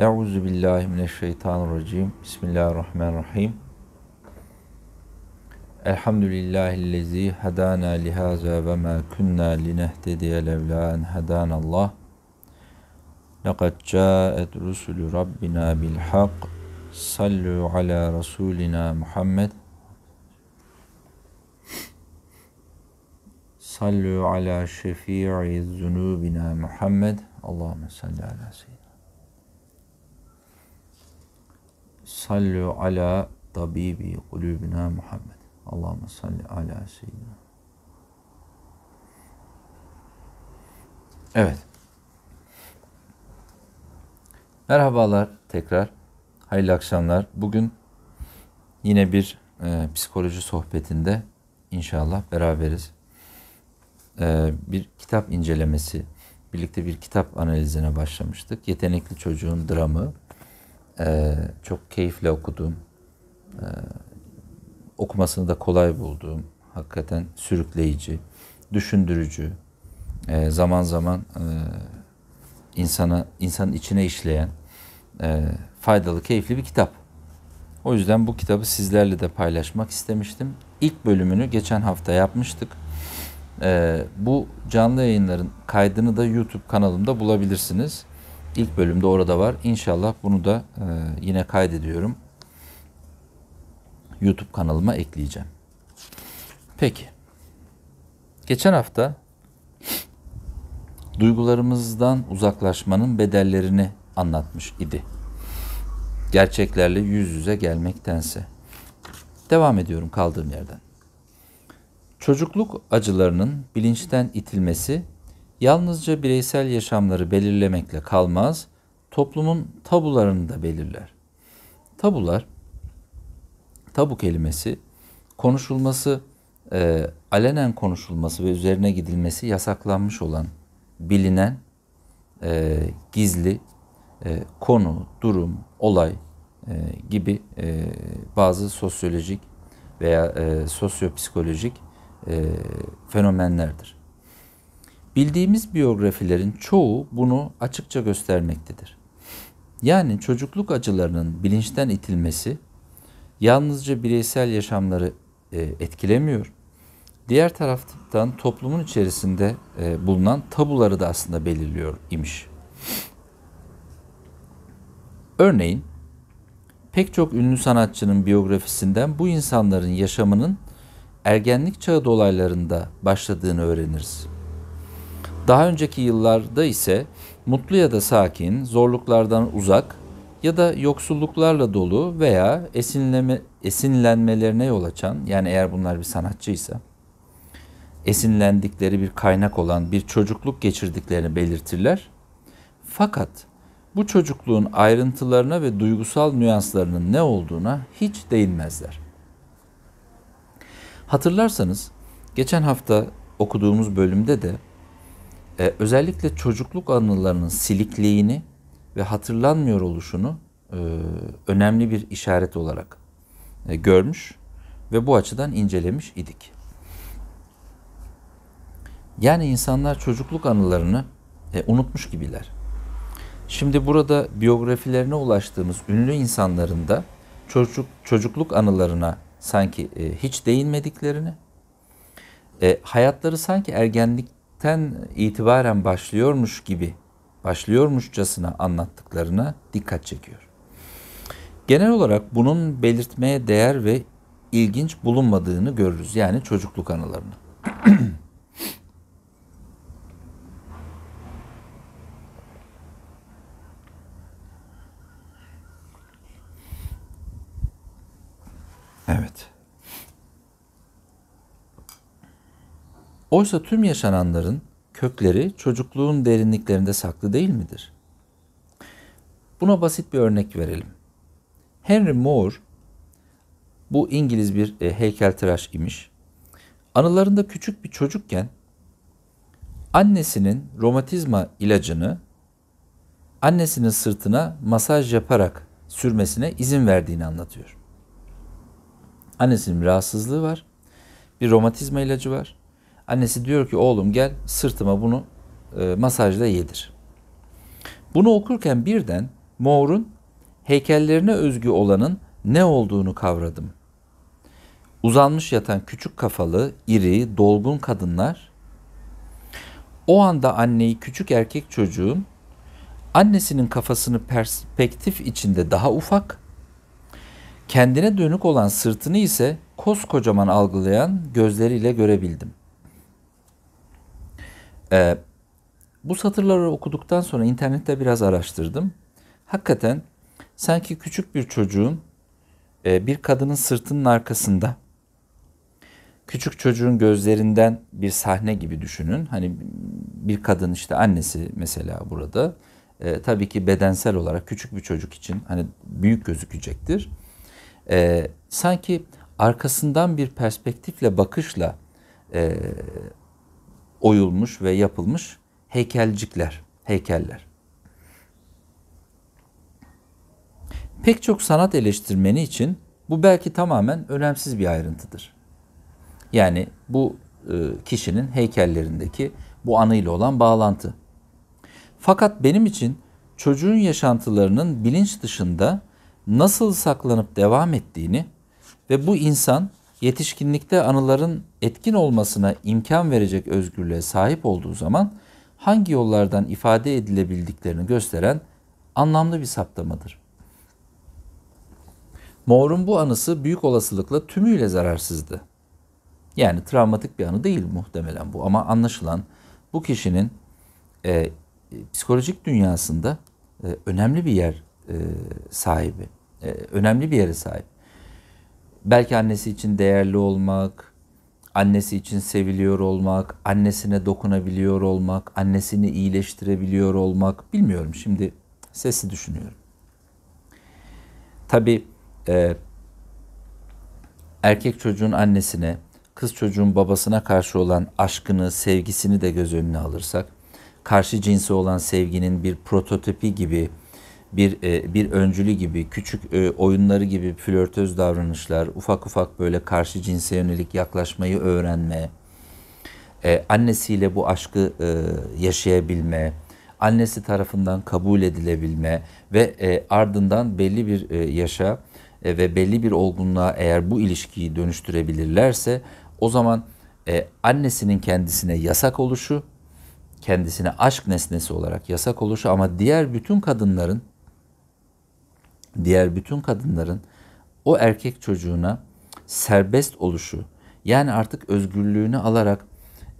Euzu billahi mineşşeytanirracim. Bismillahirrahmanirrahim. Elhamdülillahi'llezî hedana li hâzâ ve mâ kunnâ linehtediye levlâ en hedânallah. Laqad câet rusulü rabbina bil hak. Sallu ala rasulina Muhammed. Sallu ala şefii zunubina Muhammed. Allahümme salli ala seyyidina. sallu ala tabibi kulübüne Muhammed. Allahümme salli ala seyyidina. Evet. Merhabalar tekrar. Hayırlı akşamlar. Bugün yine bir e, psikoloji sohbetinde inşallah beraberiz. E, bir kitap incelemesi, birlikte bir kitap analizine başlamıştık. Yetenekli Çocuğun Dramı e, çok keyifle okuduğum, E, okumasını da kolay bulduğum, Hakikaten sürükleyici, düşündürücü, e, zaman zaman e, insana insanın içine işleyen e, faydalı, keyifli bir kitap. O yüzden bu kitabı sizlerle de paylaşmak istemiştim. İlk bölümünü geçen hafta yapmıştık. E, bu canlı yayınların kaydını da YouTube kanalımda bulabilirsiniz ilk bölümde orada var. İnşallah bunu da e, yine kaydediyorum. YouTube kanalıma ekleyeceğim. Peki. Geçen hafta duygularımızdan uzaklaşmanın bedellerini anlatmış idi. Gerçeklerle yüz yüze gelmektense. Devam ediyorum kaldığım yerden. Çocukluk acılarının bilinçten itilmesi yalnızca bireysel yaşamları belirlemekle kalmaz, toplumun tabularını da belirler. Tabular, tabu kelimesi konuşulması, e, alenen konuşulması ve üzerine gidilmesi yasaklanmış olan bilinen, e, gizli e, konu, durum, olay e, gibi e, bazı sosyolojik veya e, sosyopsikolojik e, fenomenlerdir. Bildiğimiz biyografilerin çoğu bunu açıkça göstermektedir. Yani çocukluk acılarının bilinçten itilmesi yalnızca bireysel yaşamları e, etkilemiyor. Diğer taraftan toplumun içerisinde e, bulunan tabuları da aslında belirliyor imiş. Örneğin pek çok ünlü sanatçının biyografisinden bu insanların yaşamının ergenlik çağı dolaylarında başladığını öğreniriz. Daha önceki yıllarda ise mutlu ya da sakin, zorluklardan uzak ya da yoksulluklarla dolu veya esinleme, esinlenmelerine yol açan yani eğer bunlar bir sanatçıysa esinlendikleri bir kaynak olan bir çocukluk geçirdiklerini belirtirler. Fakat bu çocukluğun ayrıntılarına ve duygusal nüanslarının ne olduğuna hiç değinmezler. Hatırlarsanız geçen hafta okuduğumuz bölümde de e, özellikle çocukluk anılarının silikliğini ve hatırlanmıyor oluşunu e, önemli bir işaret olarak e, görmüş ve bu açıdan incelemiş idik. Yani insanlar çocukluk anılarını e, unutmuş gibiler. Şimdi burada biyografilerine ulaştığımız ünlü insanların da çocuk çocukluk anılarına sanki e, hiç değinmediklerini, e, hayatları sanki ergenlik baştan itibaren başlıyormuş gibi, başlıyormuşçasına anlattıklarına dikkat çekiyor. Genel olarak bunun belirtmeye değer ve ilginç bulunmadığını görürüz. Yani çocukluk anılarını. Oysa tüm yaşananların kökleri çocukluğun derinliklerinde saklı değil midir? Buna basit bir örnek verelim. Henry Moore, bu İngiliz bir e, heykeltıraş imiş. Anılarında küçük bir çocukken annesinin romatizma ilacını annesinin sırtına masaj yaparak sürmesine izin verdiğini anlatıyor. Annesinin rahatsızlığı var. Bir romatizma ilacı var. Annesi diyor ki oğlum gel sırtıma bunu e, masajla yedir. Bunu okurken birden Moore'un heykellerine özgü olanın ne olduğunu kavradım. Uzanmış yatan küçük kafalı, iri, dolgun kadınlar o anda anneyi küçük erkek çocuğun annesinin kafasını perspektif içinde daha ufak, kendine dönük olan sırtını ise koskocaman algılayan gözleriyle görebildim.'' Ee, bu satırları okuduktan sonra internette biraz araştırdım. Hakikaten sanki küçük bir çocuğun e, bir kadının sırtının arkasında küçük çocuğun gözlerinden bir sahne gibi düşünün. Hani bir kadın işte annesi mesela burada. E, tabii ki bedensel olarak küçük bir çocuk için hani büyük gözükecektir. E, sanki arkasından bir perspektifle bakışla e, oyulmuş ve yapılmış heykelcikler, heykeller. Pek çok sanat eleştirmeni için bu belki tamamen önemsiz bir ayrıntıdır. Yani bu e, kişinin heykellerindeki bu anıyla olan bağlantı. Fakat benim için çocuğun yaşantılarının bilinç dışında nasıl saklanıp devam ettiğini ve bu insan yetişkinlikte anıların etkin olmasına imkan verecek özgürlüğe sahip olduğu zaman hangi yollardan ifade edilebildiklerini gösteren anlamlı bir saptamadır. Moore'un bu anısı büyük olasılıkla tümüyle zararsızdı. Yani travmatik bir anı değil muhtemelen bu ama anlaşılan bu kişinin e, e psikolojik dünyasında e, önemli bir yer e, sahibi, e, önemli bir yere sahip. Belki annesi için değerli olmak, annesi için seviliyor olmak, annesine dokunabiliyor olmak, annesini iyileştirebiliyor olmak bilmiyorum şimdi sesi düşünüyorum. Tabi e, erkek çocuğun annesine, kız çocuğun babasına karşı olan aşkını, sevgisini de göz önüne alırsak, karşı cinsi olan sevginin bir prototipi gibi bir e, bir öncülü gibi, küçük e, oyunları gibi flörtöz davranışlar, ufak ufak böyle karşı cinse yönelik yaklaşmayı öğrenme, e, annesiyle bu aşkı e, yaşayabilme, annesi tarafından kabul edilebilme ve e, ardından belli bir e, yaşa e, ve belli bir olgunluğa eğer bu ilişkiyi dönüştürebilirlerse o zaman e, annesinin kendisine yasak oluşu, kendisine aşk nesnesi olarak yasak oluşu ama diğer bütün kadınların diğer bütün kadınların o erkek çocuğuna serbest oluşu yani artık özgürlüğünü alarak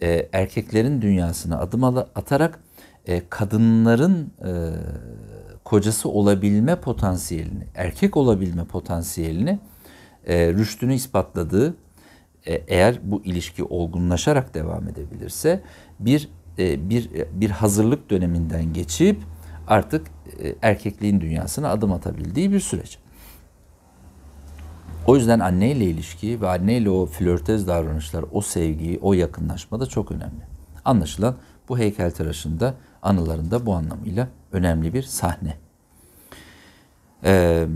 e, erkeklerin dünyasına adım atarak e, kadınların e, kocası olabilme potansiyelini, erkek olabilme potansiyelini e, rüştünü ispatladığı e, eğer bu ilişki olgunlaşarak devam edebilirse bir e, bir e, bir hazırlık döneminden geçip artık e, erkekliğin dünyasına adım atabildiği bir süreç. O yüzden anneyle ilişki ve anneyle o flörtez davranışlar, o sevgiyi, o yakınlaşma da çok önemli. Anlaşılan bu heykel tıraşında anılarında bu anlamıyla önemli bir sahne. Ee,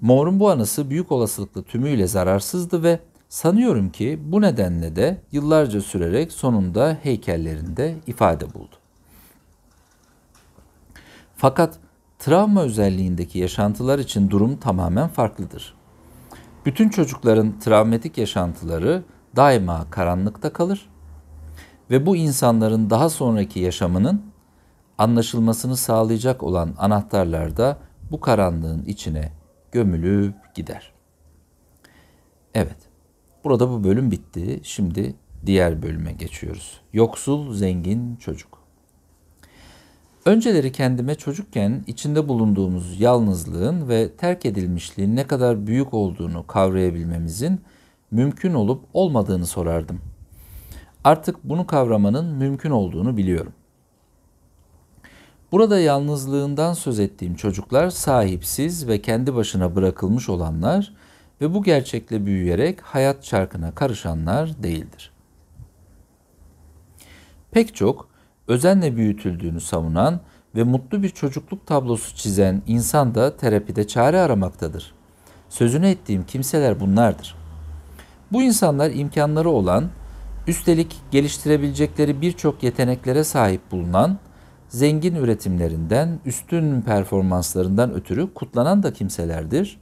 Mor'un bu anısı büyük olasılıkla tümüyle zararsızdı ve sanıyorum ki bu nedenle de yıllarca sürerek sonunda heykellerinde ifade buldu. Fakat travma özelliğindeki yaşantılar için durum tamamen farklıdır. Bütün çocukların travmatik yaşantıları daima karanlıkta kalır ve bu insanların daha sonraki yaşamının anlaşılmasını sağlayacak olan anahtarlar da bu karanlığın içine gömülüp gider. Evet. Burada bu bölüm bitti. Şimdi diğer bölüme geçiyoruz. Yoksul zengin çocuk. Önceleri kendime çocukken içinde bulunduğumuz yalnızlığın ve terk edilmişliğin ne kadar büyük olduğunu kavrayabilmemizin mümkün olup olmadığını sorardım. Artık bunu kavramanın mümkün olduğunu biliyorum. Burada yalnızlığından söz ettiğim çocuklar sahipsiz ve kendi başına bırakılmış olanlar ve bu gerçekle büyüyerek hayat çarkına karışanlar değildir. Pek çok özenle büyütüldüğünü savunan ve mutlu bir çocukluk tablosu çizen insan da terapide çare aramaktadır. Sözünü ettiğim kimseler bunlardır. Bu insanlar imkanları olan, üstelik geliştirebilecekleri birçok yeteneklere sahip bulunan, zengin üretimlerinden, üstün performanslarından ötürü kutlanan da kimselerdir.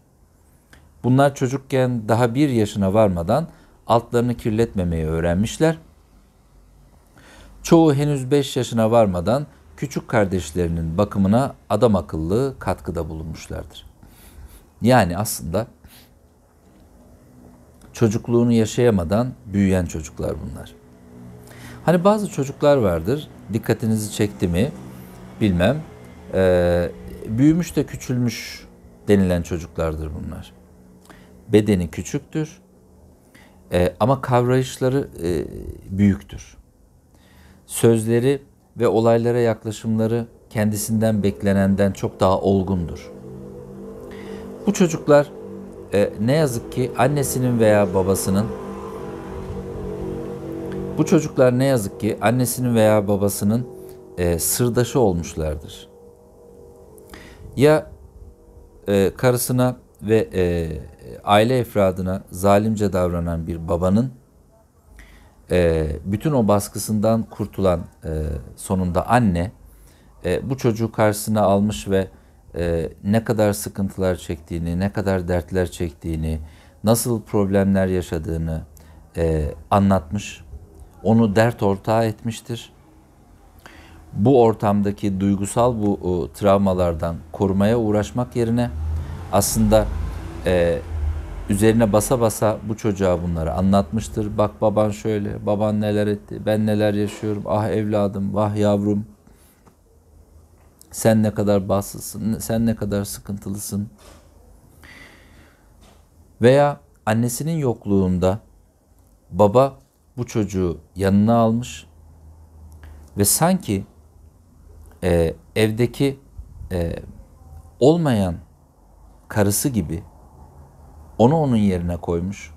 Bunlar çocukken daha bir yaşına varmadan altlarını kirletmemeyi öğrenmişler.'' Çoğu henüz 5 yaşına varmadan küçük kardeşlerinin bakımına adam akıllı katkıda bulunmuşlardır. Yani aslında çocukluğunu yaşayamadan büyüyen çocuklar bunlar. Hani bazı çocuklar vardır, dikkatinizi çekti mi bilmem, ee, büyümüş de küçülmüş denilen çocuklardır bunlar. Bedeni küçüktür e, ama kavrayışları e, büyüktür sözleri ve olaylara yaklaşımları kendisinden beklenenden çok daha olgundur. Bu çocuklar e, ne yazık ki annesinin veya babasının bu çocuklar ne yazık ki annesinin veya babasının e, sırdaşı olmuşlardır. Ya e, karısına ve e, aile efradına zalimce davranan bir babanın e, bütün o baskısından kurtulan e, sonunda anne e, bu çocuğu karşısına almış ve e, ne kadar sıkıntılar çektiğini, ne kadar dertler çektiğini, nasıl problemler yaşadığını e, anlatmış. Onu dert ortağı etmiştir. Bu ortamdaki duygusal bu o, travmalardan korumaya uğraşmak yerine aslında e, üzerine basa basa bu çocuğa bunları anlatmıştır. Bak baban şöyle, baban neler etti, ben neler yaşıyorum, ah evladım, vah yavrum. Sen ne kadar bahtsızsın, sen ne kadar sıkıntılısın. Veya annesinin yokluğunda baba bu çocuğu yanına almış ve sanki e, evdeki e, olmayan karısı gibi onu onun yerine koymuş.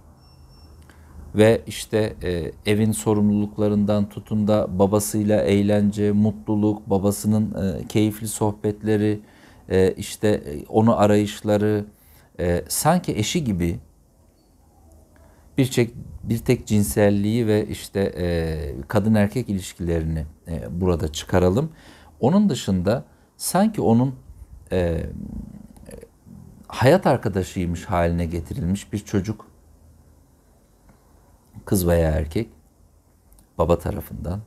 Ve işte e, evin sorumluluklarından tutun da babasıyla eğlence, mutluluk, babasının e, keyifli sohbetleri, e, işte e, onu arayışları e, sanki eşi gibi bir tek, bir tek cinselliği ve işte e, kadın erkek ilişkilerini e, burada çıkaralım. Onun dışında sanki onun e, hayat arkadaşıymış haline getirilmiş bir çocuk. Kız veya erkek baba tarafından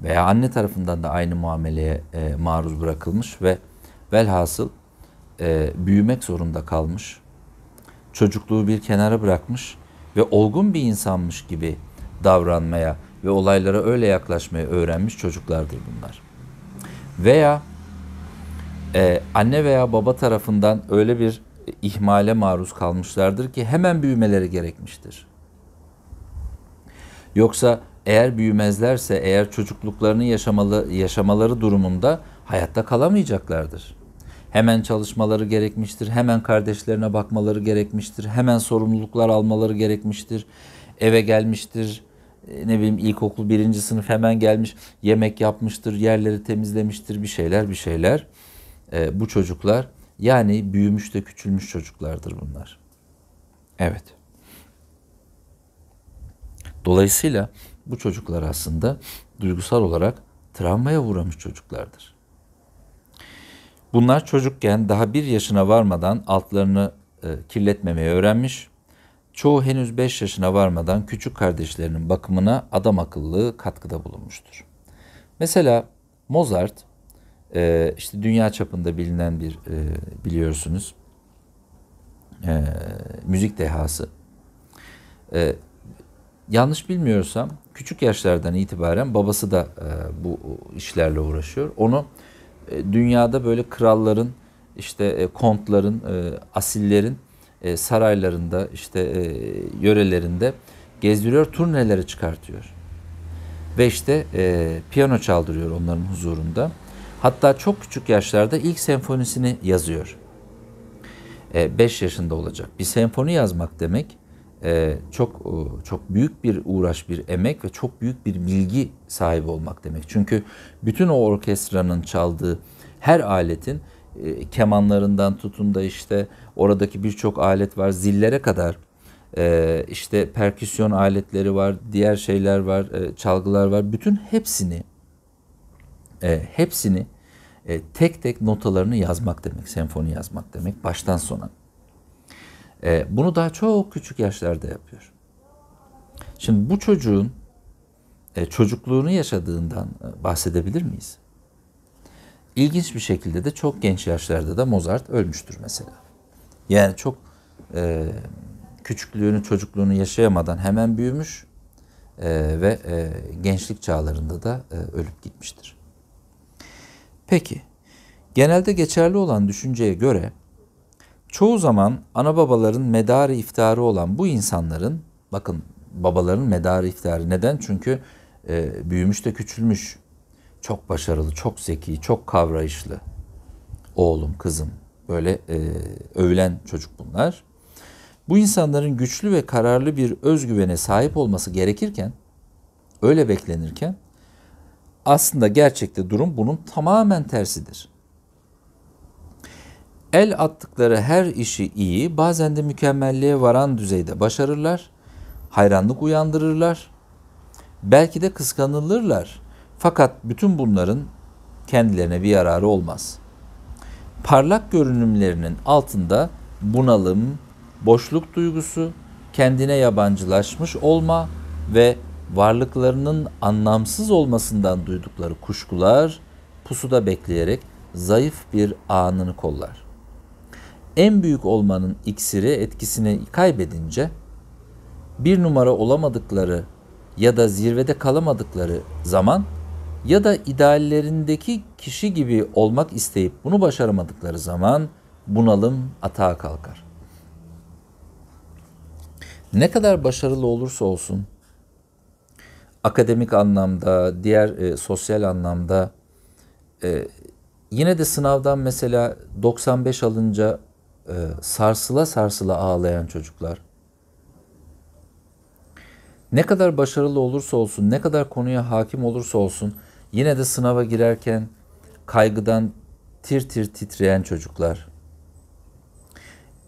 veya anne tarafından da aynı muameleye e, maruz bırakılmış ve velhasıl e, büyümek zorunda kalmış. Çocukluğu bir kenara bırakmış ve olgun bir insanmış gibi davranmaya ve olaylara öyle yaklaşmayı öğrenmiş çocuklardır bunlar. Veya e, anne veya baba tarafından öyle bir ihmale maruz kalmışlardır ki hemen büyümeleri gerekmiştir. Yoksa eğer büyümezlerse, eğer çocukluklarını yaşamalı, yaşamaları durumunda hayatta kalamayacaklardır. Hemen çalışmaları gerekmiştir, hemen kardeşlerine bakmaları gerekmiştir, hemen sorumluluklar almaları gerekmiştir, eve gelmiştir, e, ne bileyim ilkokul birinci sınıf hemen gelmiş, yemek yapmıştır, yerleri temizlemiştir, bir şeyler bir şeyler. E, bu çocuklar yani büyümüş de küçülmüş çocuklardır bunlar. Evet. Dolayısıyla bu çocuklar aslında duygusal olarak travmaya uğramış çocuklardır. Bunlar çocukken daha bir yaşına varmadan altlarını e, kirletmemeyi öğrenmiş. Çoğu henüz beş yaşına varmadan küçük kardeşlerinin bakımına adam akıllı katkıda bulunmuştur. Mesela Mozart e, işte dünya çapında bilinen bir e, biliyorsunuz e, müzik dehası. E, yanlış bilmiyorsam küçük yaşlardan itibaren babası da e, bu işlerle uğraşıyor. Onu e, dünyada böyle kralların işte e, kontların, e, asillerin e, saraylarında işte e, yörelerinde gezdiriyor, turnelere çıkartıyor. Ve işte e, piyano çaldırıyor onların huzurunda. Hatta çok küçük yaşlarda ilk senfonisini yazıyor. 5 e, yaşında olacak. Bir senfoni yazmak demek e, çok e, çok büyük bir uğraş, bir emek ve çok büyük bir bilgi sahibi olmak demek. Çünkü bütün o orkestranın çaldığı her aletin e, kemanlarından tutun da işte oradaki birçok alet var, zillere kadar e, işte perküsyon aletleri var, diğer şeyler var, e, çalgılar var. Bütün hepsini hepsini e, tek tek notalarını yazmak demek, senfoni yazmak demek baştan sona. E, bunu daha çok küçük yaşlarda yapıyor. Şimdi bu çocuğun e, çocukluğunu yaşadığından e, bahsedebilir miyiz? İlginç bir şekilde de çok genç yaşlarda da Mozart ölmüştür mesela. Yani çok e, küçüklüğünü, çocukluğunu yaşayamadan hemen büyümüş e, ve e, gençlik çağlarında da e, ölüp gitmiştir. Peki, genelde geçerli olan düşünceye göre çoğu zaman ana babaların medarı iftarı olan bu insanların, bakın babaların medarı iftarı neden? Çünkü e, büyümüş de küçülmüş, çok başarılı, çok zeki, çok kavrayışlı oğlum, kızım böyle e, övülen çocuk bunlar. Bu insanların güçlü ve kararlı bir özgüvene sahip olması gerekirken, öyle beklenirken aslında gerçekte durum bunun tamamen tersidir. El attıkları her işi iyi, bazen de mükemmelliğe varan düzeyde başarırlar, hayranlık uyandırırlar, belki de kıskanılırlar. Fakat bütün bunların kendilerine bir yararı olmaz. Parlak görünümlerinin altında bunalım, boşluk duygusu, kendine yabancılaşmış olma ve varlıklarının anlamsız olmasından duydukları kuşkular pusuda bekleyerek zayıf bir anını kollar. En büyük olmanın iksiri etkisini kaybedince bir numara olamadıkları ya da zirvede kalamadıkları zaman ya da ideallerindeki kişi gibi olmak isteyip bunu başaramadıkları zaman bunalım atağa kalkar. Ne kadar başarılı olursa olsun akademik anlamda, diğer e, sosyal anlamda e, yine de sınavdan mesela 95 alınca e, sarsıla sarsıla ağlayan çocuklar ne kadar başarılı olursa olsun, ne kadar konuya hakim olursa olsun yine de sınava girerken kaygıdan tir tir titreyen çocuklar.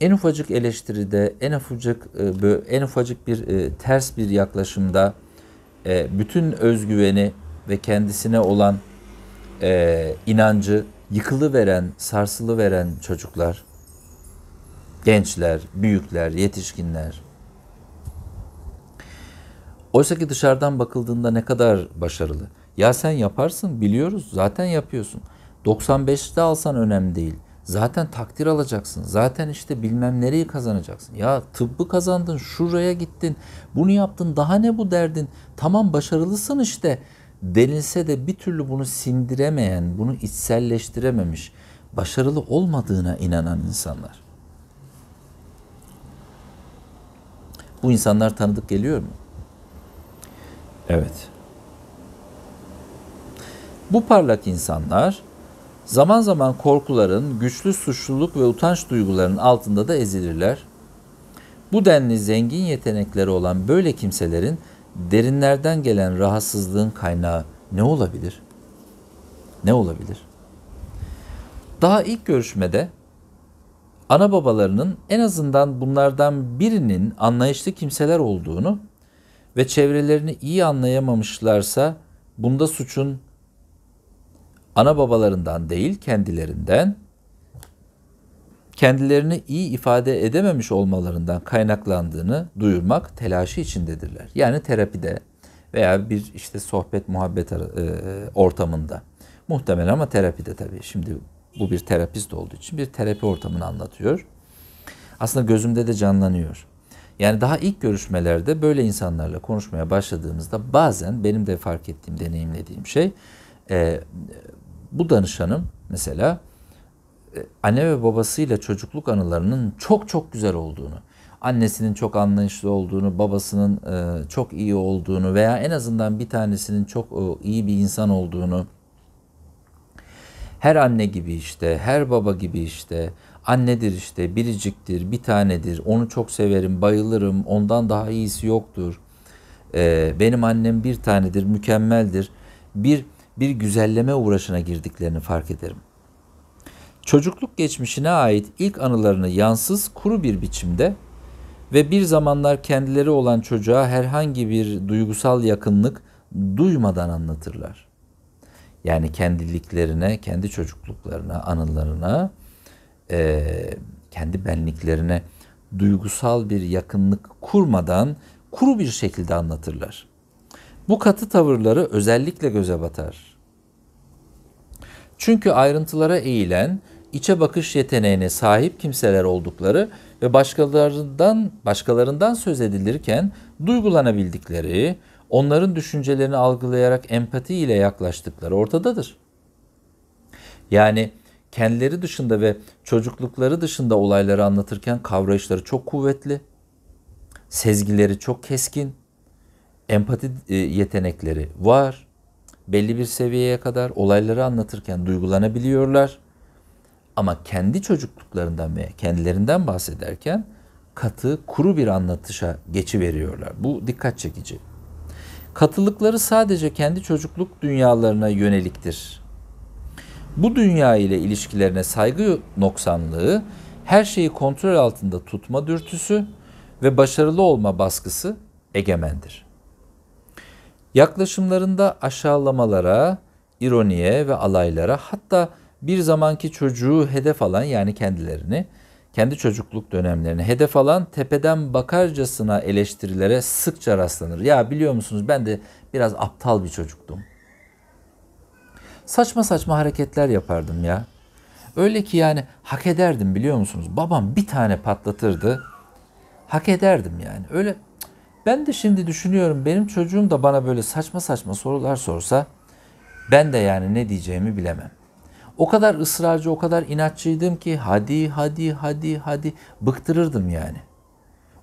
En ufacık eleştiride, en ufacık e, en ufacık bir e, ters bir yaklaşımda e, bütün özgüveni ve kendisine olan e, inancı yıkılı veren, sarsılı veren çocuklar, gençler, büyükler, yetişkinler. Oysa ki dışarıdan bakıldığında ne kadar başarılı. Ya sen yaparsın biliyoruz zaten yapıyorsun. 95'te alsan önemli değil. Zaten takdir alacaksın. Zaten işte bilmem nereyi kazanacaksın. Ya tıbbı kazandın, şuraya gittin, bunu yaptın, daha ne bu derdin. Tamam başarılısın işte denilse de bir türlü bunu sindiremeyen, bunu içselleştirememiş, başarılı olmadığına inanan insanlar. Bu insanlar tanıdık geliyor mu? Evet. Bu parlak insanlar Zaman zaman korkuların, güçlü suçluluk ve utanç duygularının altında da ezilirler. Bu denli zengin yetenekleri olan böyle kimselerin derinlerden gelen rahatsızlığın kaynağı ne olabilir? Ne olabilir? Daha ilk görüşmede ana babalarının en azından bunlardan birinin anlayışlı kimseler olduğunu ve çevrelerini iyi anlayamamışlarsa bunda suçun ana babalarından değil kendilerinden kendilerini iyi ifade edememiş olmalarından kaynaklandığını duyurmak telaşı içindedirler. Yani terapide veya bir işte sohbet muhabbet e, ortamında. Muhtemelen ama terapide tabii. Şimdi bu bir terapist olduğu için bir terapi ortamını anlatıyor. Aslında gözümde de canlanıyor. Yani daha ilk görüşmelerde böyle insanlarla konuşmaya başladığımızda bazen benim de fark ettiğim, deneyimlediğim şey e, bu danışanım mesela e, anne ve babasıyla çocukluk anılarının çok çok güzel olduğunu, annesinin çok anlayışlı olduğunu, babasının e, çok iyi olduğunu veya en azından bir tanesinin çok e, iyi bir insan olduğunu, her anne gibi işte, her baba gibi işte, annedir işte, biriciktir, bir tanedir, onu çok severim, bayılırım, ondan daha iyisi yoktur. Benim annem bir tanedir, mükemmeldir. Bir bir güzelleme uğraşına girdiklerini fark ederim. Çocukluk geçmişine ait ilk anılarını yansız kuru bir biçimde ve bir zamanlar kendileri olan çocuğa herhangi bir duygusal yakınlık duymadan anlatırlar. Yani kendiliklerine, kendi çocukluklarına, anılarına, e, kendi benliklerine duygusal bir yakınlık kurmadan kuru bir şekilde anlatırlar. Bu katı tavırları özellikle göze batar. Çünkü ayrıntılara eğilen, içe bakış yeteneğine sahip kimseler oldukları ve başkalarından başkalarından söz edilirken duygulanabildikleri, onların düşüncelerini algılayarak empati ile yaklaştıkları ortadadır. Yani kendileri dışında ve çocuklukları dışında olayları anlatırken kavrayışları çok kuvvetli, sezgileri çok keskin, empati e, yetenekleri var belli bir seviyeye kadar olayları anlatırken duygulanabiliyorlar. Ama kendi çocukluklarından ve kendilerinden bahsederken katı, kuru bir anlatışa geçi veriyorlar. Bu dikkat çekici. Katılıkları sadece kendi çocukluk dünyalarına yöneliktir. Bu dünya ile ilişkilerine saygı noksanlığı, her şeyi kontrol altında tutma dürtüsü ve başarılı olma baskısı egemendir. Yaklaşımlarında aşağılamalara, ironiye ve alaylara hatta bir zamanki çocuğu hedef alan yani kendilerini, kendi çocukluk dönemlerini hedef alan tepeden bakarcasına eleştirilere sıkça rastlanır. Ya biliyor musunuz ben de biraz aptal bir çocuktum. Saçma saçma hareketler yapardım ya. Öyle ki yani hak ederdim biliyor musunuz? Babam bir tane patlatırdı. Hak ederdim yani. Öyle ben de şimdi düşünüyorum benim çocuğum da bana böyle saçma saçma sorular sorsa ben de yani ne diyeceğimi bilemem. O kadar ısrarcı, o kadar inatçıydım ki hadi hadi hadi hadi bıktırırdım yani.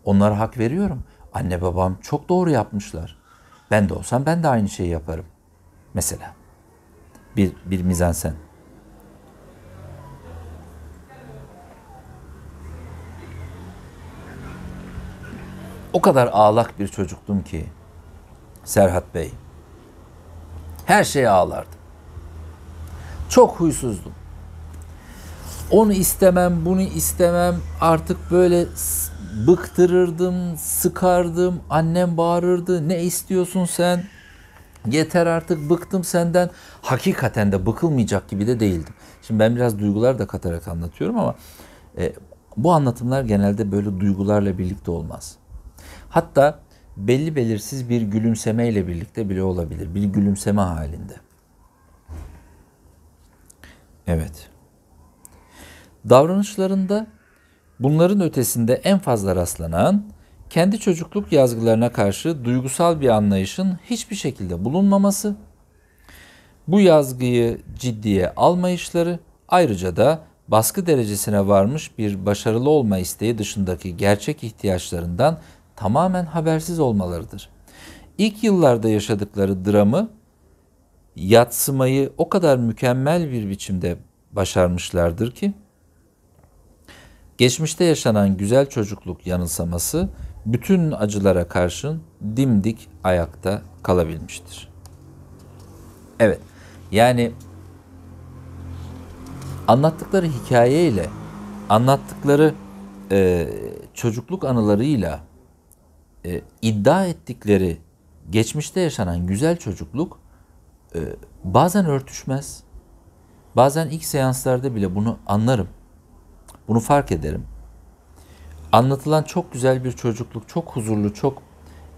Onlara hak veriyorum. Anne babam çok doğru yapmışlar. Ben de olsam ben de aynı şeyi yaparım. Mesela bir, bir mizansen. o kadar ağlak bir çocuktum ki Serhat Bey. Her şeye ağlardım. Çok huysuzdum. Onu istemem, bunu istemem. Artık böyle bıktırırdım, sıkardım. Annem bağırırdı. Ne istiyorsun sen? Yeter artık bıktım senden. Hakikaten de bıkılmayacak gibi de değildim. Şimdi ben biraz duygular da katarak anlatıyorum ama e, bu anlatımlar genelde böyle duygularla birlikte olmaz. Hatta belli belirsiz bir gülümseme ile birlikte bile olabilir. Bir gülümseme halinde. Evet. Davranışlarında bunların ötesinde en fazla rastlanan kendi çocukluk yazgılarına karşı duygusal bir anlayışın hiçbir şekilde bulunmaması, bu yazgıyı ciddiye almayışları, ayrıca da baskı derecesine varmış bir başarılı olma isteği dışındaki gerçek ihtiyaçlarından tamamen habersiz olmalarıdır. İlk yıllarda yaşadıkları dramı yatsımayı o kadar mükemmel bir biçimde başarmışlardır ki geçmişte yaşanan güzel çocukluk yanılsaması bütün acılara karşın dimdik ayakta kalabilmiştir. Evet. Yani anlattıkları hikayeyle, anlattıkları e, çocukluk anılarıyla e, iddia ettikleri geçmişte yaşanan güzel çocukluk e, bazen örtüşmez. Bazen ilk seanslarda bile bunu anlarım. Bunu fark ederim. Anlatılan çok güzel bir çocukluk, çok huzurlu, çok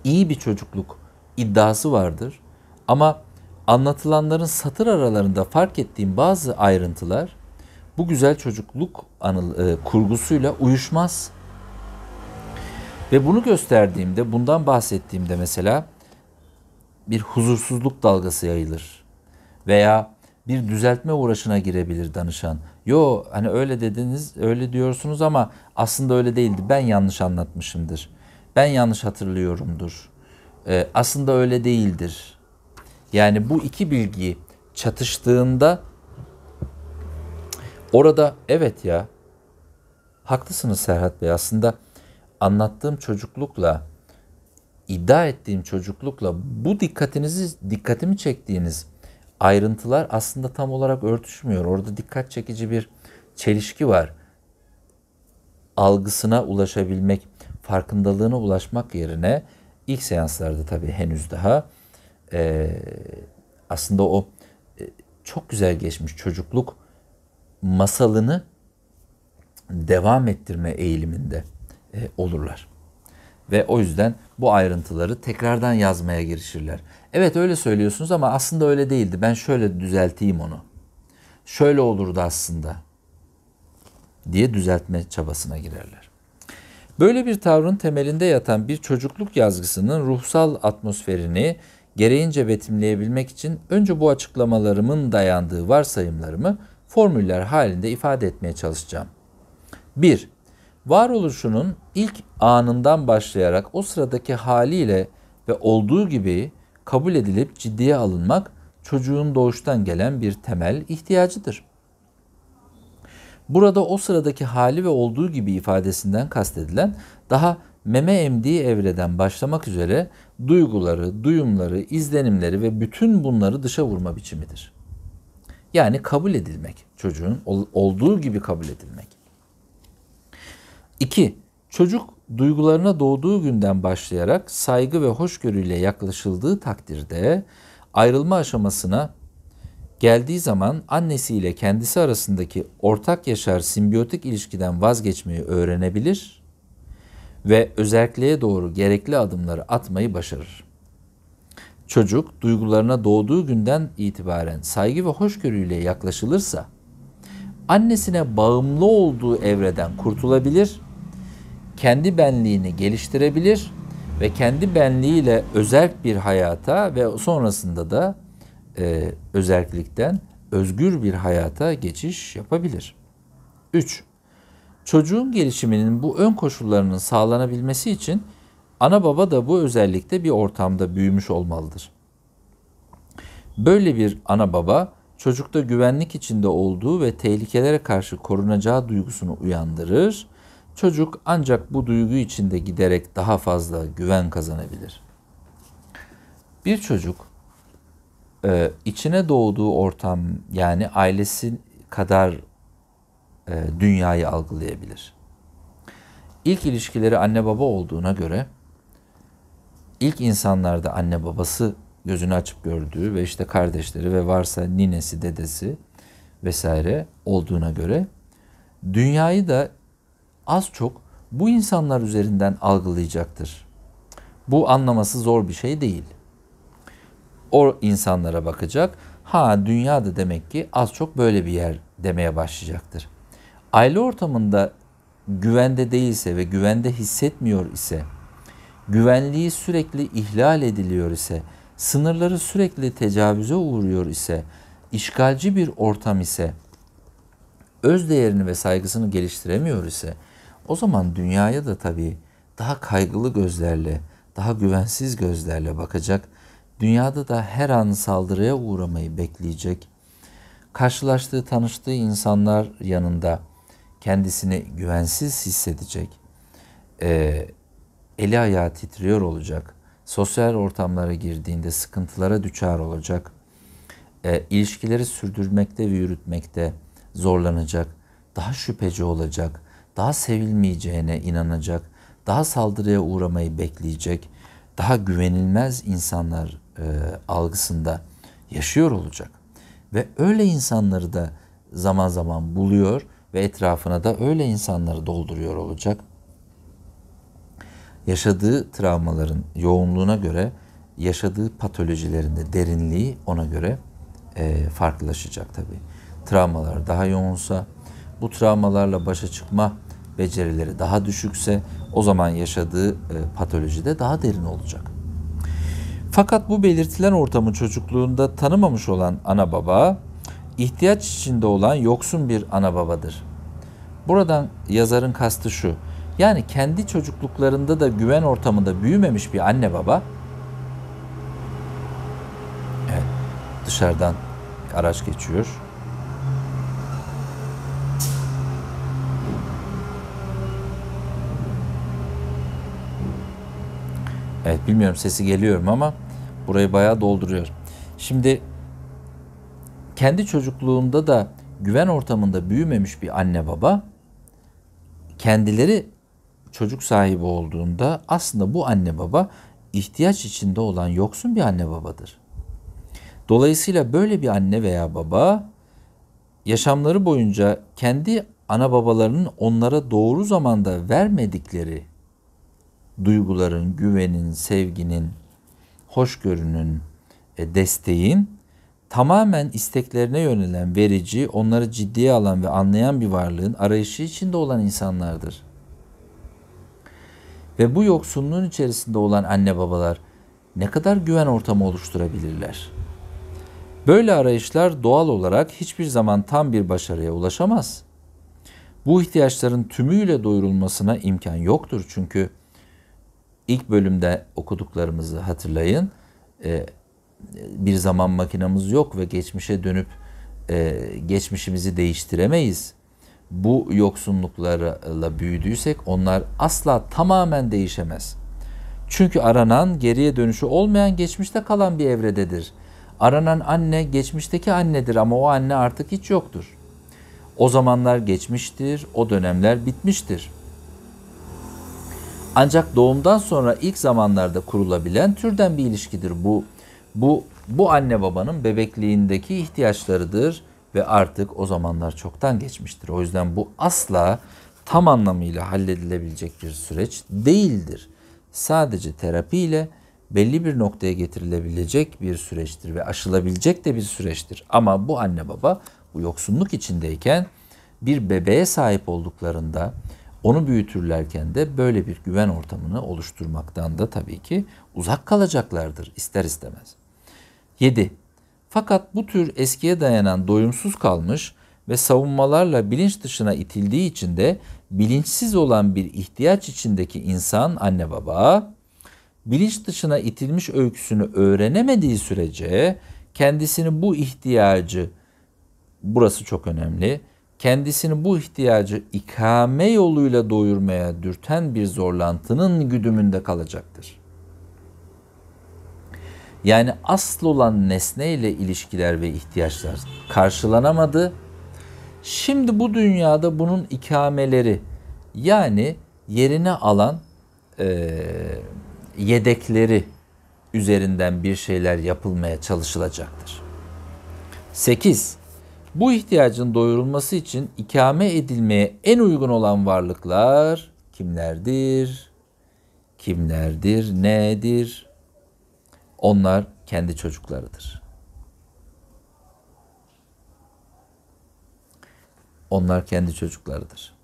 iyi bir çocukluk iddiası vardır. Ama anlatılanların satır aralarında fark ettiğim bazı ayrıntılar bu güzel çocukluk anıl, e, kurgusuyla uyuşmaz ve bunu gösterdiğimde, bundan bahsettiğimde mesela bir huzursuzluk dalgası yayılır. Veya bir düzeltme uğraşına girebilir danışan. Yo hani öyle dediniz, öyle diyorsunuz ama aslında öyle değildi. Ben yanlış anlatmışımdır. Ben yanlış hatırlıyorumdur. Ee, aslında öyle değildir. Yani bu iki bilgi çatıştığında orada evet ya haklısınız Serhat Bey aslında anlattığım çocuklukla iddia ettiğim çocuklukla bu dikkatinizi dikkatimi çektiğiniz ayrıntılar aslında tam olarak örtüşmüyor. Orada dikkat çekici bir çelişki var. Algısına ulaşabilmek, farkındalığına ulaşmak yerine ilk seanslarda tabii henüz daha e, aslında o e, çok güzel geçmiş çocukluk masalını devam ettirme eğiliminde e, olurlar. Ve o yüzden bu ayrıntıları tekrardan yazmaya girişirler. Evet öyle söylüyorsunuz ama aslında öyle değildi. Ben şöyle düzelteyim onu. Şöyle olurdu aslında diye düzeltme çabasına girerler. Böyle bir tavrın temelinde yatan bir çocukluk yazgısının ruhsal atmosferini gereğince betimleyebilmek için önce bu açıklamalarımın dayandığı varsayımlarımı formüller halinde ifade etmeye çalışacağım. 1 varoluşunun ilk anından başlayarak o sıradaki haliyle ve olduğu gibi kabul edilip ciddiye alınmak çocuğun doğuştan gelen bir temel ihtiyacıdır. Burada o sıradaki hali ve olduğu gibi ifadesinden kastedilen daha meme emdiği evreden başlamak üzere duyguları, duyumları, izlenimleri ve bütün bunları dışa vurma biçimidir. Yani kabul edilmek, çocuğun olduğu gibi kabul edilmek. 2. Çocuk duygularına doğduğu günden başlayarak saygı ve hoşgörüyle yaklaşıldığı takdirde ayrılma aşamasına geldiği zaman annesiyle kendisi arasındaki ortak yaşar simbiyotik ilişkiden vazgeçmeyi öğrenebilir ve özelliğe doğru gerekli adımları atmayı başarır. Çocuk duygularına doğduğu günden itibaren saygı ve hoşgörüyle yaklaşılırsa annesine bağımlı olduğu evreden kurtulabilir kendi benliğini geliştirebilir ve kendi benliğiyle özel bir hayata ve sonrasında da e, özerklikten özgür bir hayata geçiş yapabilir. 3. Çocuğun gelişiminin bu ön koşullarının sağlanabilmesi için ana baba da bu özellikte bir ortamda büyümüş olmalıdır. Böyle bir ana baba çocukta güvenlik içinde olduğu ve tehlikelere karşı korunacağı duygusunu uyandırır Çocuk ancak bu duygu içinde giderek daha fazla güven kazanabilir. Bir çocuk e, içine doğduğu ortam yani ailesi kadar e, dünyayı algılayabilir. İlk ilişkileri anne baba olduğuna göre ilk insanlarda anne babası gözünü açıp gördüğü ve işte kardeşleri ve varsa ninesi, dedesi vesaire olduğuna göre dünyayı da az çok bu insanlar üzerinden algılayacaktır. Bu anlaması zor bir şey değil. O insanlara bakacak. Ha dünya da demek ki az çok böyle bir yer demeye başlayacaktır. Aile ortamında güvende değilse ve güvende hissetmiyor ise, güvenliği sürekli ihlal ediliyor ise, sınırları sürekli tecavüze uğruyor ise, işgalci bir ortam ise, öz değerini ve saygısını geliştiremiyor ise, o zaman dünyaya da tabii daha kaygılı gözlerle, daha güvensiz gözlerle bakacak. Dünyada da her an saldırıya uğramayı bekleyecek. Karşılaştığı, tanıştığı insanlar yanında kendisini güvensiz hissedecek. Ee, eli ayağı titriyor olacak. Sosyal ortamlara girdiğinde sıkıntılara düçar olacak. Ee, ilişkileri sürdürmekte ve yürütmekte zorlanacak. Daha şüpheci olacak daha sevilmeyeceğine inanacak, daha saldırıya uğramayı bekleyecek, daha güvenilmez insanlar e, algısında yaşıyor olacak. Ve öyle insanları da zaman zaman buluyor ve etrafına da öyle insanları dolduruyor olacak. Yaşadığı travmaların yoğunluğuna göre yaşadığı patolojilerinde derinliği ona göre e, farklılaşacak tabii. Travmalar daha yoğunsa bu travmalarla başa çıkma becerileri daha düşükse o zaman yaşadığı e, patoloji de daha derin olacak. Fakat bu belirtilen ortamı çocukluğunda tanımamış olan ana baba, ihtiyaç içinde olan yoksun bir ana babadır. Buradan yazarın kastı şu, yani kendi çocukluklarında da güven ortamında büyümemiş bir anne baba, evet, dışarıdan araç geçiyor, Evet bilmiyorum sesi geliyorum ama burayı bayağı dolduruyor. Şimdi kendi çocukluğunda da güven ortamında büyümemiş bir anne baba kendileri çocuk sahibi olduğunda aslında bu anne baba ihtiyaç içinde olan yoksun bir anne babadır. Dolayısıyla böyle bir anne veya baba yaşamları boyunca kendi ana babalarının onlara doğru zamanda vermedikleri duyguların, güvenin, sevginin, hoşgörünün, e, desteğin tamamen isteklerine yönelen verici, onları ciddiye alan ve anlayan bir varlığın arayışı içinde olan insanlardır. Ve bu yoksunluğun içerisinde olan anne babalar ne kadar güven ortamı oluşturabilirler? Böyle arayışlar doğal olarak hiçbir zaman tam bir başarıya ulaşamaz. Bu ihtiyaçların tümüyle doyurulmasına imkan yoktur çünkü ilk bölümde okuduklarımızı hatırlayın. Ee, bir zaman makinamız yok ve geçmişe dönüp e, geçmişimizi değiştiremeyiz. Bu yoksunluklarla büyüdüysek onlar asla tamamen değişemez. Çünkü aranan geriye dönüşü olmayan geçmişte kalan bir evrededir. Aranan anne geçmişteki annedir ama o anne artık hiç yoktur. O zamanlar geçmiştir, o dönemler bitmiştir. Ancak doğumdan sonra ilk zamanlarda kurulabilen türden bir ilişkidir bu. Bu bu anne babanın bebekliğindeki ihtiyaçlarıdır ve artık o zamanlar çoktan geçmiştir. O yüzden bu asla tam anlamıyla halledilebilecek bir süreç değildir. Sadece terapiyle belli bir noktaya getirilebilecek bir süreçtir ve aşılabilecek de bir süreçtir. Ama bu anne baba bu yoksunluk içindeyken bir bebeğe sahip olduklarında onu büyütürlerken de böyle bir güven ortamını oluşturmaktan da tabii ki uzak kalacaklardır ister istemez. 7. Fakat bu tür eskiye dayanan doyumsuz kalmış ve savunmalarla bilinç dışına itildiği için de bilinçsiz olan bir ihtiyaç içindeki insan anne baba bilinç dışına itilmiş öyküsünü öğrenemediği sürece kendisini bu ihtiyacı burası çok önemli kendisini bu ihtiyacı ikame yoluyla doyurmaya dürten bir zorlantının güdümünde kalacaktır. Yani asıl olan nesne ile ilişkiler ve ihtiyaçlar karşılanamadı. Şimdi bu dünyada bunun ikameleri yani yerine alan e, yedekleri üzerinden bir şeyler yapılmaya çalışılacaktır. 8. Bu ihtiyacın doyurulması için ikame edilmeye en uygun olan varlıklar kimlerdir? Kimlerdir? Nedir? Onlar kendi çocuklarıdır. Onlar kendi çocuklarıdır.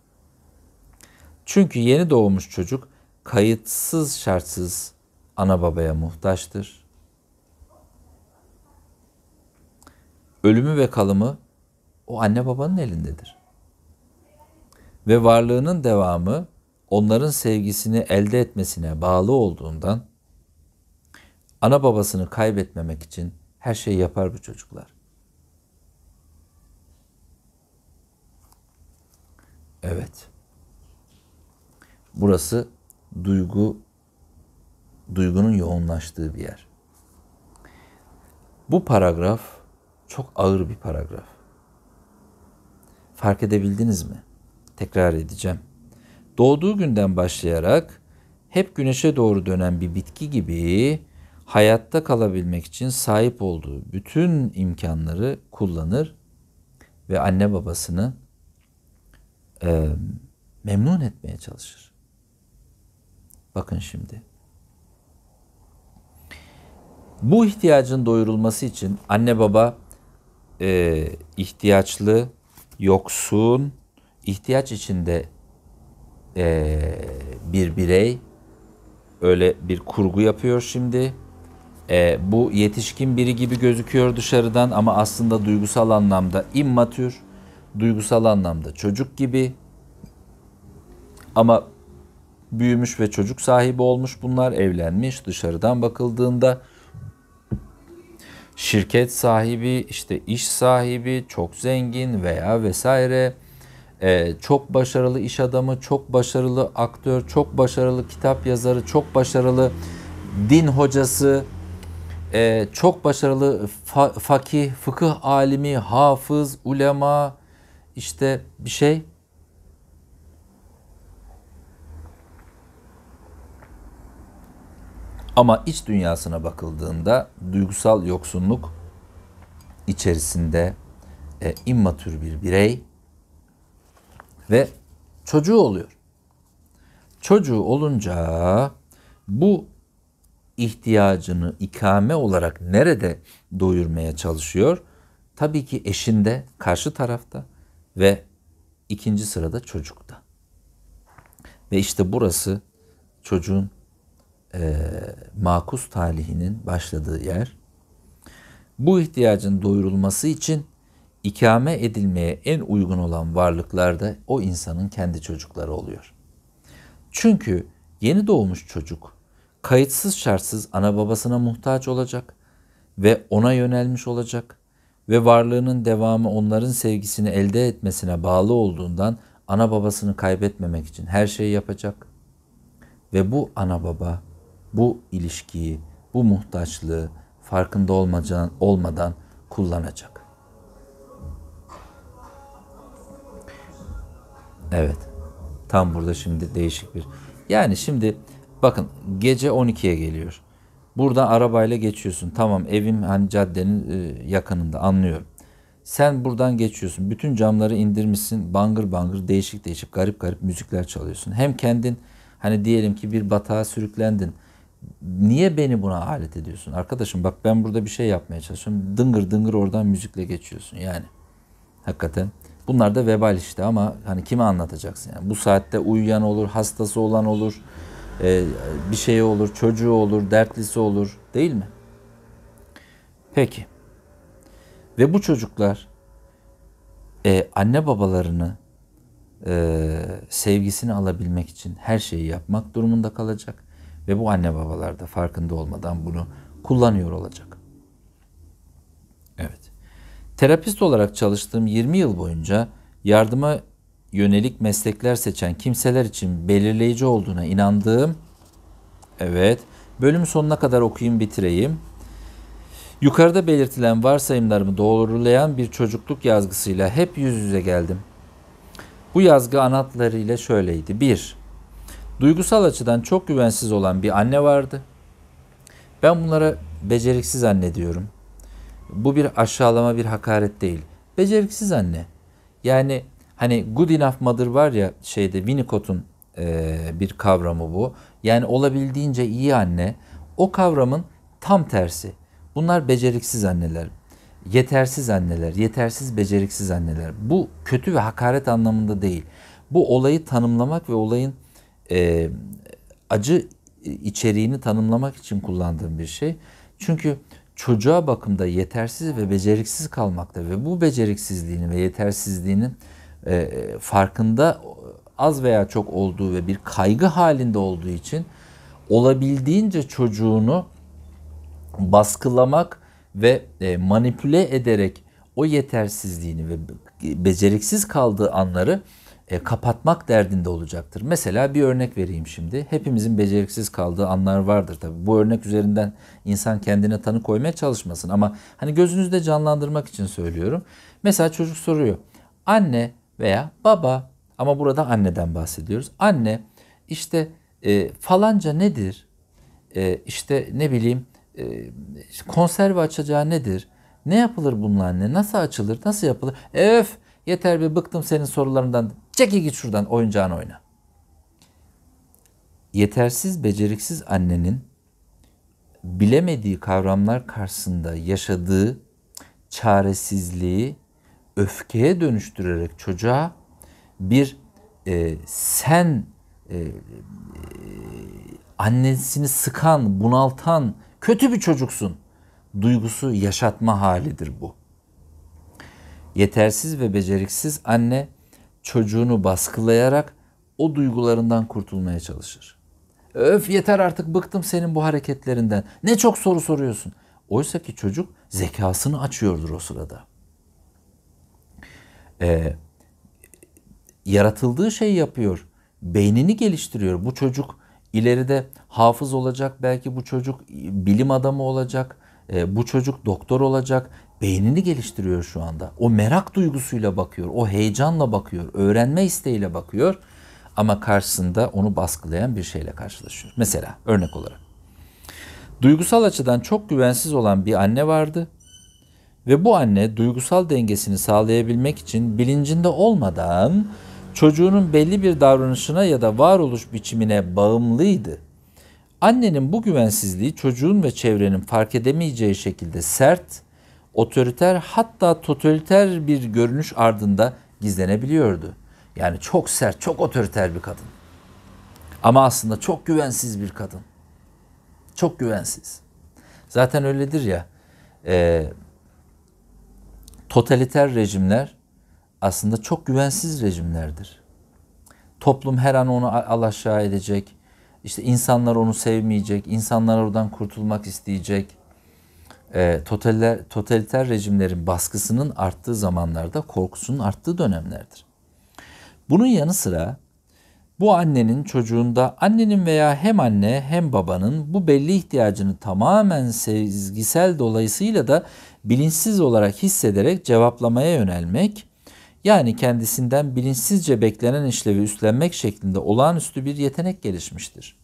Çünkü yeni doğmuş çocuk kayıtsız şartsız ana babaya muhtaçtır. Ölümü ve kalımı o anne babanın elindedir. Ve varlığının devamı onların sevgisini elde etmesine bağlı olduğundan ana babasını kaybetmemek için her şeyi yapar bu çocuklar. Evet. Burası duygu duygunun yoğunlaştığı bir yer. Bu paragraf çok ağır bir paragraf. Fark edebildiniz mi? Tekrar edeceğim. Doğduğu günden başlayarak hep güneşe doğru dönen bir bitki gibi hayatta kalabilmek için sahip olduğu bütün imkanları kullanır ve anne babasını e, memnun etmeye çalışır. Bakın şimdi. Bu ihtiyacın doyurulması için anne baba e, ihtiyaçlı yoksun, ihtiyaç içinde e, bir birey öyle bir kurgu yapıyor şimdi. E, bu yetişkin biri gibi gözüküyor dışarıdan ama aslında duygusal anlamda immatür, duygusal anlamda çocuk gibi ama büyümüş ve çocuk sahibi olmuş bunlar evlenmiş dışarıdan bakıldığında şirket sahibi, işte iş sahibi, çok zengin veya vesaire, e, çok başarılı iş adamı, çok başarılı aktör, çok başarılı kitap yazarı, çok başarılı din hocası, e, çok başarılı fa- fakih, fıkıh alimi, hafız, ulema, işte bir şey Ama iç dünyasına bakıldığında duygusal yoksunluk içerisinde e, immatür bir birey ve çocuğu oluyor. Çocuğu olunca bu ihtiyacını ikame olarak nerede doyurmaya çalışıyor? Tabii ki eşinde, karşı tarafta ve ikinci sırada çocukta. Ve işte burası çocuğun e, makus talihinin başladığı yer. Bu ihtiyacın doyurulması için ikame edilmeye en uygun olan varlıklar da o insanın kendi çocukları oluyor. Çünkü yeni doğmuş çocuk kayıtsız şartsız ana babasına muhtaç olacak ve ona yönelmiş olacak ve varlığının devamı onların sevgisini elde etmesine bağlı olduğundan ana babasını kaybetmemek için her şeyi yapacak ve bu ana baba bu ilişkiyi, bu muhtaçlığı farkında olmadan, olmadan kullanacak. Evet. Tam burada şimdi değişik bir. Yani şimdi bakın gece 12'ye geliyor. Buradan arabayla geçiyorsun. Tamam evim hani caddenin e, yakınında anlıyorum. Sen buradan geçiyorsun. Bütün camları indirmişsin. Bangır bangır değişik değişik garip garip müzikler çalıyorsun. Hem kendin hani diyelim ki bir batağa sürüklendin niye beni buna alet ediyorsun? Arkadaşım bak ben burada bir şey yapmaya çalışıyorum. Dıngır dıngır oradan müzikle geçiyorsun yani. Hakikaten. Bunlar da vebal işte ama hani kime anlatacaksın yani? Bu saatte uyuyan olur, hastası olan olur, e, bir şey olur, çocuğu olur, dertlisi olur değil mi? Peki. Ve bu çocuklar e, anne babalarını e, sevgisini alabilmek için her şeyi yapmak durumunda kalacak ve bu anne babalar da farkında olmadan bunu kullanıyor olacak. Evet. Terapist olarak çalıştığım 20 yıl boyunca yardıma yönelik meslekler seçen kimseler için belirleyici olduğuna inandığım evet bölüm sonuna kadar okuyayım bitireyim. Yukarıda belirtilen varsayımlarımı doğrulayan bir çocukluk yazgısıyla hep yüz yüze geldim. Bu yazgı anahtarlarıyla şöyleydi. 1. Duygusal açıdan çok güvensiz olan bir anne vardı. Ben bunlara beceriksiz anne diyorum. Bu bir aşağılama, bir hakaret değil. Beceriksiz anne. Yani hani good enough mother var ya şeyde Winnicott'un e, bir kavramı bu. Yani olabildiğince iyi anne. O kavramın tam tersi. Bunlar beceriksiz anneler. Yetersiz anneler, yetersiz beceriksiz anneler. Bu kötü ve hakaret anlamında değil. Bu olayı tanımlamak ve olayın e, acı içeriğini tanımlamak için kullandığım bir şey. Çünkü çocuğa bakımda yetersiz ve beceriksiz kalmakta ve bu beceriksizliğini ve yetersizliğinin e, farkında az veya çok olduğu ve bir kaygı halinde olduğu için olabildiğince çocuğunu baskılamak ve e, manipüle ederek o yetersizliğini ve beceriksiz kaldığı anları e, kapatmak derdinde olacaktır. Mesela bir örnek vereyim şimdi. Hepimizin beceriksiz kaldığı anlar vardır tabii. Bu örnek üzerinden insan kendine tanı koymaya çalışmasın ama hani gözünüzde canlandırmak için söylüyorum. Mesela çocuk soruyor. Anne veya baba ama burada anneden bahsediyoruz. Anne işte e, falanca nedir? E, işte ne bileyim e, konserve açacağı nedir? Ne yapılır bunun anne? Nasıl açılır? Nasıl yapılır? Öf Yeter bir bıktım senin sorularından. Çekil git şuradan oyuncağını oyna. Yetersiz, beceriksiz annenin bilemediği kavramlar karşısında yaşadığı çaresizliği öfkeye dönüştürerek çocuğa bir e, sen e, e annesini sıkan, bunaltan, kötü bir çocuksun duygusu yaşatma halidir bu yetersiz ve beceriksiz anne çocuğunu baskılayarak o duygularından kurtulmaya çalışır. Öf yeter artık bıktım senin bu hareketlerinden. Ne çok soru soruyorsun. Oysa ki çocuk zekasını açıyordur o sırada. Ee, yaratıldığı şey yapıyor. Beynini geliştiriyor. Bu çocuk ileride hafız olacak, belki bu çocuk bilim adamı olacak, e, bu çocuk doktor olacak, beynini geliştiriyor şu anda. O merak duygusuyla bakıyor, o heyecanla bakıyor, öğrenme isteğiyle bakıyor ama karşısında onu baskılayan bir şeyle karşılaşıyor. Mesela örnek olarak. Duygusal açıdan çok güvensiz olan bir anne vardı ve bu anne duygusal dengesini sağlayabilmek için bilincinde olmadan çocuğunun belli bir davranışına ya da varoluş biçimine bağımlıydı. Annenin bu güvensizliği çocuğun ve çevrenin fark edemeyeceği şekilde sert otoriter hatta totaliter bir görünüş ardında gizlenebiliyordu. Yani çok sert, çok otoriter bir kadın. Ama aslında çok güvensiz bir kadın. Çok güvensiz. Zaten öyledir ya. E, totaliter rejimler aslında çok güvensiz rejimlerdir. Toplum her an onu alaşağı edecek. İşte insanlar onu sevmeyecek. insanlar oradan kurtulmak isteyecek e, totaller, totaliter rejimlerin baskısının arttığı zamanlarda korkusunun arttığı dönemlerdir. Bunun yanı sıra bu annenin çocuğunda annenin veya hem anne hem babanın bu belli ihtiyacını tamamen sezgisel dolayısıyla da bilinçsiz olarak hissederek cevaplamaya yönelmek, yani kendisinden bilinçsizce beklenen işlevi üstlenmek şeklinde olağanüstü bir yetenek gelişmiştir.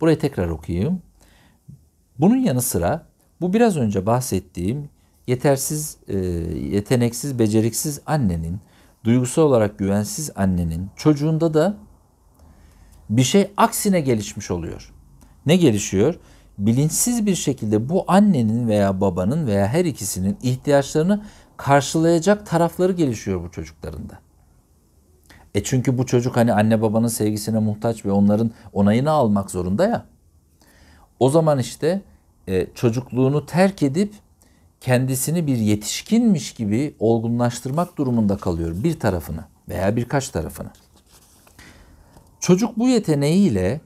Burayı tekrar okuyayım. Bunun yanı sıra bu biraz önce bahsettiğim yetersiz, e, yeteneksiz, beceriksiz annenin, duygusal olarak güvensiz annenin çocuğunda da bir şey aksine gelişmiş oluyor. Ne gelişiyor? Bilinçsiz bir şekilde bu annenin veya babanın veya her ikisinin ihtiyaçlarını karşılayacak tarafları gelişiyor bu çocuklarında. E çünkü bu çocuk hani anne babanın sevgisine muhtaç ve onların onayını almak zorunda ya. O zaman işte e, çocukluğunu terk edip kendisini bir yetişkinmiş gibi olgunlaştırmak durumunda kalıyor bir tarafını veya birkaç tarafını. Çocuk bu yeteneğiyle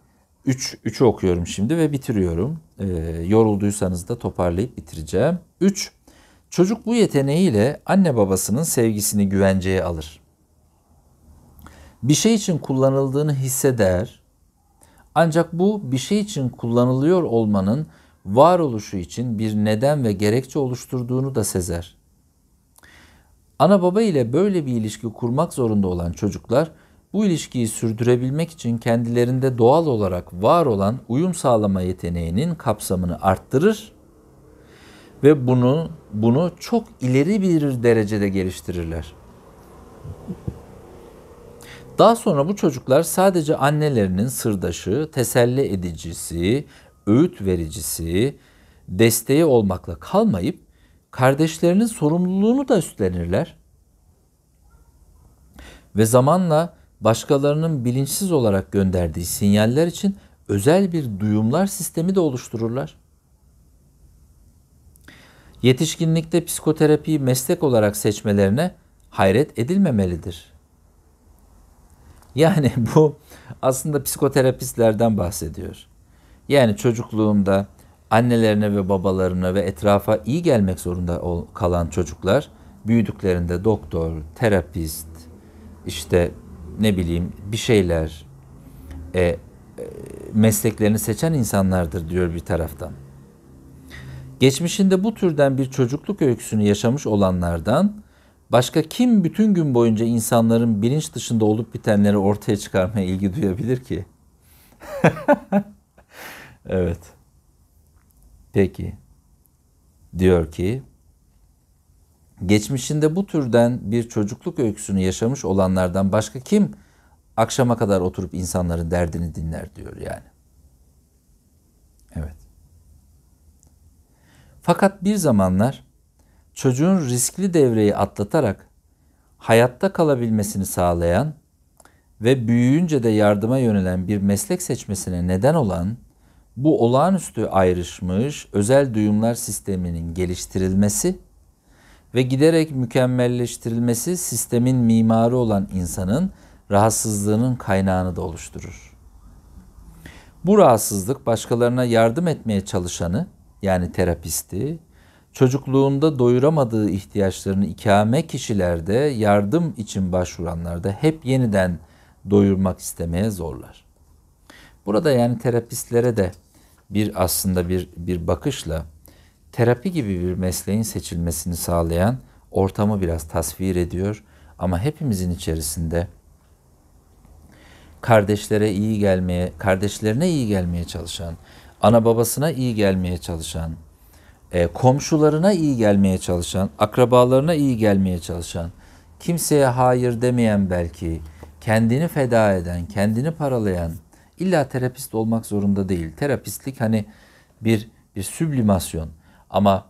3 üç, 3'ü okuyorum şimdi ve bitiriyorum. E, yorulduysanız da toparlayıp bitireceğim. 3 Çocuk bu yeteneğiyle anne babasının sevgisini güvenceye alır. Bir şey için kullanıldığını hisseder ancak bu bir şey için kullanılıyor olmanın varoluşu için bir neden ve gerekçe oluşturduğunu da sezer. Ana baba ile böyle bir ilişki kurmak zorunda olan çocuklar bu ilişkiyi sürdürebilmek için kendilerinde doğal olarak var olan uyum sağlama yeteneğinin kapsamını arttırır ve bunu bunu çok ileri bir derecede geliştirirler. Daha sonra bu çocuklar sadece annelerinin sırdaşı, teselli edicisi, öğüt vericisi, desteği olmakla kalmayıp kardeşlerinin sorumluluğunu da üstlenirler. Ve zamanla başkalarının bilinçsiz olarak gönderdiği sinyaller için özel bir duyumlar sistemi de oluştururlar. Yetişkinlikte psikoterapiyi meslek olarak seçmelerine hayret edilmemelidir.'' Yani bu aslında psikoterapistlerden bahsediyor. Yani çocukluğunda annelerine ve babalarına ve etrafa iyi gelmek zorunda kalan çocuklar büyüdüklerinde doktor, terapist, işte ne bileyim bir şeyler e, e, mesleklerini seçen insanlardır diyor bir taraftan. Geçmişinde bu türden bir çocukluk öyküsünü yaşamış olanlardan Başka kim bütün gün boyunca insanların bilinç dışında olup bitenleri ortaya çıkarmaya ilgi duyabilir ki? evet. Peki. Diyor ki, geçmişinde bu türden bir çocukluk öyküsünü yaşamış olanlardan başka kim akşama kadar oturup insanların derdini dinler diyor yani. Evet. Fakat bir zamanlar çocuğun riskli devreyi atlatarak hayatta kalabilmesini sağlayan ve büyüyünce de yardıma yönelen bir meslek seçmesine neden olan bu olağanüstü ayrışmış özel duyumlar sisteminin geliştirilmesi ve giderek mükemmelleştirilmesi sistemin mimarı olan insanın rahatsızlığının kaynağını da oluşturur. Bu rahatsızlık başkalarına yardım etmeye çalışanı yani terapisti çocukluğunda doyuramadığı ihtiyaçlarını ikame kişilerde yardım için başvuranlarda hep yeniden doyurmak istemeye zorlar. Burada yani terapistlere de bir aslında bir bir bakışla terapi gibi bir mesleğin seçilmesini sağlayan ortamı biraz tasvir ediyor ama hepimizin içerisinde kardeşlere iyi gelmeye, kardeşlerine iyi gelmeye çalışan, ana babasına iyi gelmeye çalışan, e, komşularına iyi gelmeye çalışan, akrabalarına iyi gelmeye çalışan, kimseye hayır demeyen belki, kendini feda eden, kendini paralayan, illa terapist olmak zorunda değil. Terapistlik hani bir bir süblimasyon ama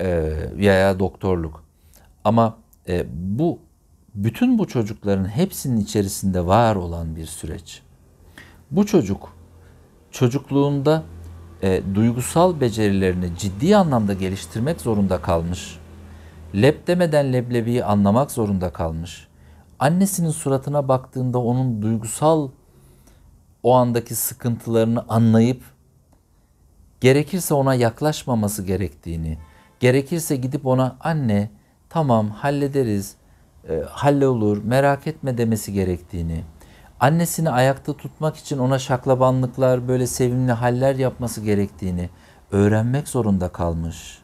e, veya doktorluk. Ama e, bu bütün bu çocukların hepsinin içerisinde var olan bir süreç. Bu çocuk çocukluğunda e, duygusal becerilerini ciddi anlamda geliştirmek zorunda kalmış. Lep demeden leblebiyi anlamak zorunda kalmış. Annesinin suratına baktığında onun duygusal o andaki sıkıntılarını anlayıp gerekirse ona yaklaşmaması gerektiğini, gerekirse gidip ona anne tamam hallederiz, e, olur merak etme demesi gerektiğini, annesini ayakta tutmak için ona şaklabanlıklar, böyle sevimli haller yapması gerektiğini öğrenmek zorunda kalmış.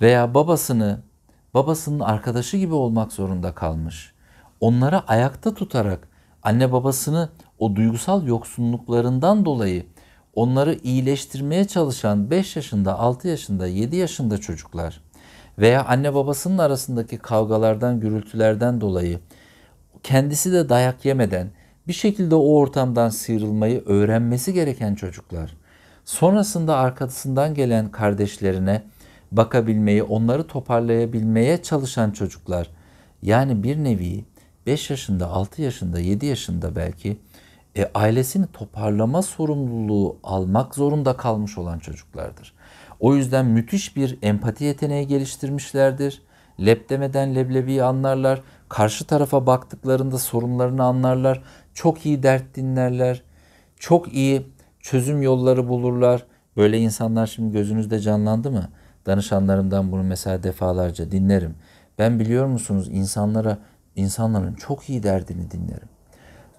Veya babasını babasının arkadaşı gibi olmak zorunda kalmış. Onlara ayakta tutarak anne babasını o duygusal yoksunluklarından dolayı onları iyileştirmeye çalışan 5 yaşında, 6 yaşında, 7 yaşında çocuklar veya anne babasının arasındaki kavgalardan, gürültülerden dolayı kendisi de dayak yemeden bir şekilde o ortamdan sıyrılmayı öğrenmesi gereken çocuklar. Sonrasında arkasından gelen kardeşlerine bakabilmeyi, onları toparlayabilmeye çalışan çocuklar. Yani bir nevi 5 yaşında, 6 yaşında, 7 yaşında belki e, ailesini toparlama sorumluluğu almak zorunda kalmış olan çocuklardır. O yüzden müthiş bir empati yeteneği geliştirmişlerdir. Lep demeden leblebiyi anlarlar. Karşı tarafa baktıklarında sorunlarını anlarlar. Çok iyi dert dinlerler. Çok iyi çözüm yolları bulurlar. Böyle insanlar şimdi gözünüzde canlandı mı? Danışanlarımdan bunu mesela defalarca dinlerim. Ben biliyor musunuz insanlara insanların çok iyi derdini dinlerim.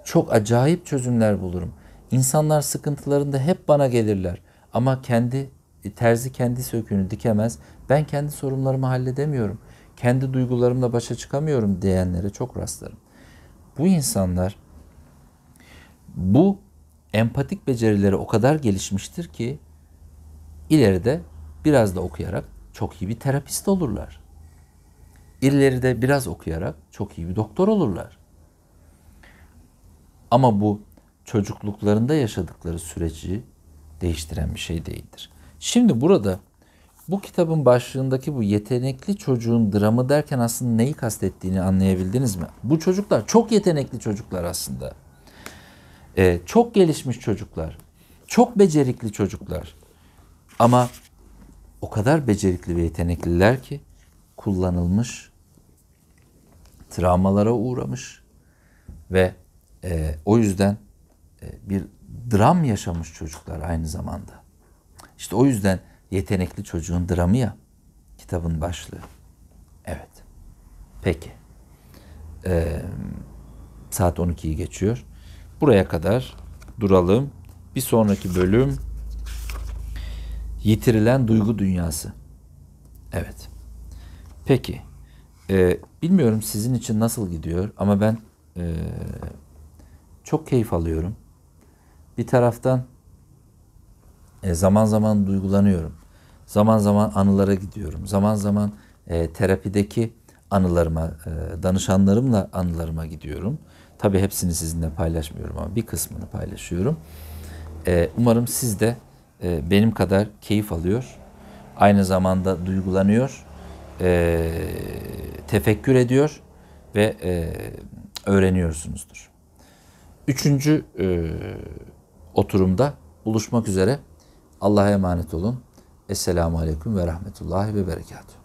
Çok acayip çözümler bulurum. İnsanlar sıkıntılarında hep bana gelirler. Ama kendi terzi kendi söküğünü dikemez. Ben kendi sorunlarımı halledemiyorum kendi duygularımla başa çıkamıyorum diyenlere çok rastlarım. Bu insanlar bu empatik becerileri o kadar gelişmiştir ki ileride biraz da okuyarak çok iyi bir terapist olurlar. İleride biraz okuyarak çok iyi bir doktor olurlar. Ama bu çocukluklarında yaşadıkları süreci değiştiren bir şey değildir. Şimdi burada bu kitabın başlığındaki bu yetenekli çocuğun dramı derken aslında neyi kastettiğini anlayabildiniz mi? Bu çocuklar çok yetenekli çocuklar aslında. Ee, çok gelişmiş çocuklar. Çok becerikli çocuklar. Ama o kadar becerikli ve yetenekliler ki kullanılmış, travmalara uğramış ve e, o yüzden e, bir dram yaşamış çocuklar aynı zamanda. İşte o yüzden Yetenekli çocuğun dramı ya kitabın başlığı. Evet. Peki. Ee, saat 12'yi geçiyor. Buraya kadar duralım. Bir sonraki bölüm yitirilen duygu dünyası. Evet. Peki. Ee, bilmiyorum sizin için nasıl gidiyor ama ben e, çok keyif alıyorum. Bir taraftan e, zaman zaman duygulanıyorum. Zaman zaman anılara gidiyorum. Zaman zaman e, terapideki anılarıma, e, danışanlarımla anılarıma gidiyorum. Tabii hepsini sizinle paylaşmıyorum ama bir kısmını paylaşıyorum. E, umarım siz de e, benim kadar keyif alıyor. Aynı zamanda duygulanıyor, e, tefekkür ediyor ve e, öğreniyorsunuzdur. Üçüncü e, oturumda buluşmak üzere. Allah'a emanet olun. Esselamu Aleyküm ve Rahmetullahi ve Berekatuhu.